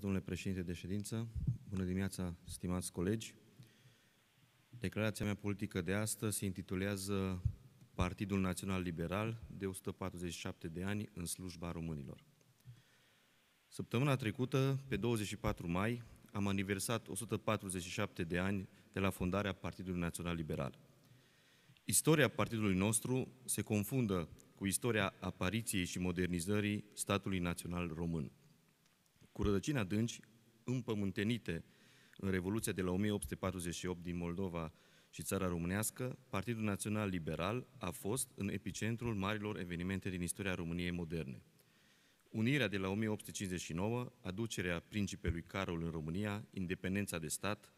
Domnule președinte de ședință, bună dimineața, stimați colegi. Declarația mea politică de astăzi se intitulează Partidul Național Liberal de 147 de ani în slujba românilor. Săptămâna trecută, pe 24 mai, am aniversat 147 de ani de la fondarea Partidului Național Liberal. Istoria partidului nostru se confundă cu istoria apariției și modernizării statului național român – cu rădăcini adânci împământenite în Revoluția de la 1848 din Moldova și țara românească, Partidul Național Liberal a fost în epicentrul marilor evenimente din istoria României moderne. Unirea de la 1859, aducerea principelui Carol în România, independența de stat,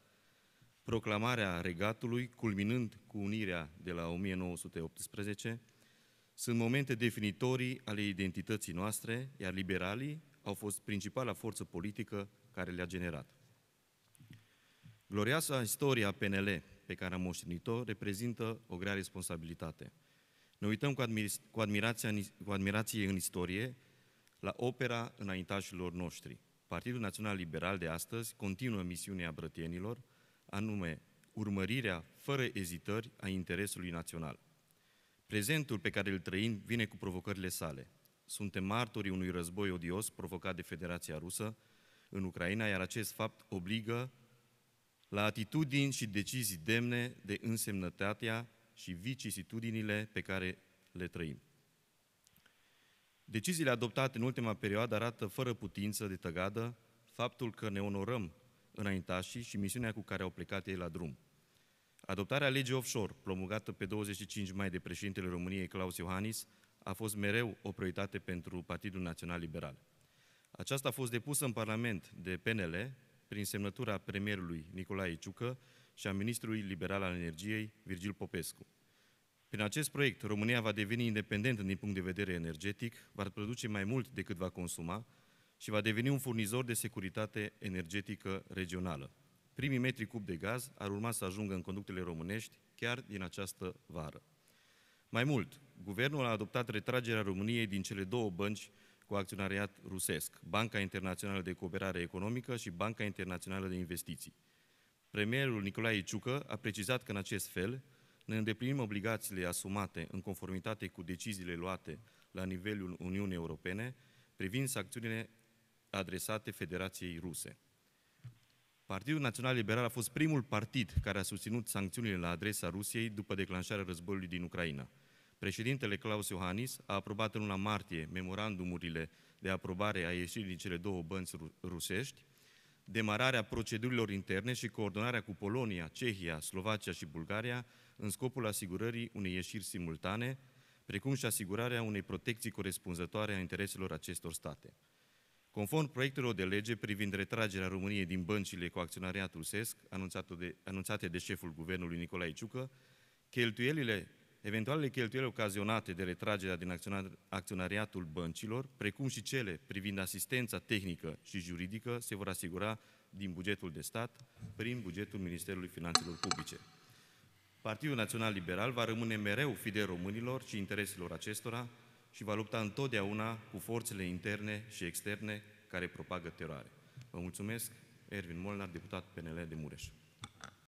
proclamarea regatului, culminând cu unirea de la 1918, sunt momente definitorii ale identității noastre, iar liberalii au fost principala forță politică care le-a generat. Glorioasa istoria PNL pe care am moștenit-o reprezintă o grea responsabilitate. Ne uităm cu, admir- cu, admirația, cu admirație în istorie la opera înaintașilor noștri. Partidul Național Liberal de astăzi continuă misiunea brătienilor, anume urmărirea fără ezitări a interesului național. Prezentul pe care îl trăim vine cu provocările sale – suntem martorii unui război odios provocat de Federația Rusă în Ucraina, iar acest fapt obligă la atitudini și decizii demne de însemnătatea și vicisitudinile pe care le trăim. Deciziile adoptate în ultima perioadă arată fără putință de tăgadă faptul că ne onorăm înaintașii și misiunea cu care au plecat ei la drum. Adoptarea legii offshore, promulgată pe 25 mai de președintele României Claus Iohannis, a fost mereu o prioritate pentru Partidul Național Liberal. Aceasta a fost depusă în Parlament de PNL prin semnătura premierului Nicolae Ciucă și a ministrului liberal al energiei Virgil Popescu. Prin acest proiect, România va deveni independentă din punct de vedere energetic, va produce mai mult decât va consuma și va deveni un furnizor de securitate energetică regională. Primii metri cub de gaz ar urma să ajungă în conductele românești chiar din această vară. Mai mult, guvernul a adoptat retragerea României din cele două bănci cu acționariat rusesc, Banca Internațională de Cooperare Economică și Banca Internațională de Investiții. Premierul Nicolae Ciucă a precizat că în acest fel ne îndeplinim obligațiile asumate în conformitate cu deciziile luate la nivelul Uniunii Europene privind sancțiunile adresate Federației Ruse. Partidul Național Liberal a fost primul partid care a susținut sancțiunile la adresa Rusiei după declanșarea războiului din Ucraina – Președintele Claus Iohannis a aprobat în luna martie memorandumurile de aprobare a ieșirii din cele două bănți rusești, demararea procedurilor interne și coordonarea cu Polonia, Cehia, Slovacia și Bulgaria în scopul asigurării unei ieșiri simultane, precum și asigurarea unei protecții corespunzătoare a intereselor acestor state. Conform proiectelor de lege privind retragerea României din băncile cu acționariat rusesc, anunțate de, anunțate de șeful guvernului Nicolae Ciucă, cheltuielile Eventualele cheltuieli ocazionate de retragerea din acționariatul băncilor, precum și cele privind asistența tehnică și juridică, se vor asigura din bugetul de stat prin bugetul Ministerului Finanțelor Publice. Partidul Național Liberal va rămâne mereu fidel românilor și intereselor acestora și va lupta întotdeauna cu forțele interne și externe care propagă teroare. Vă mulțumesc, Ervin Molnar, deputat PNL de Mureș.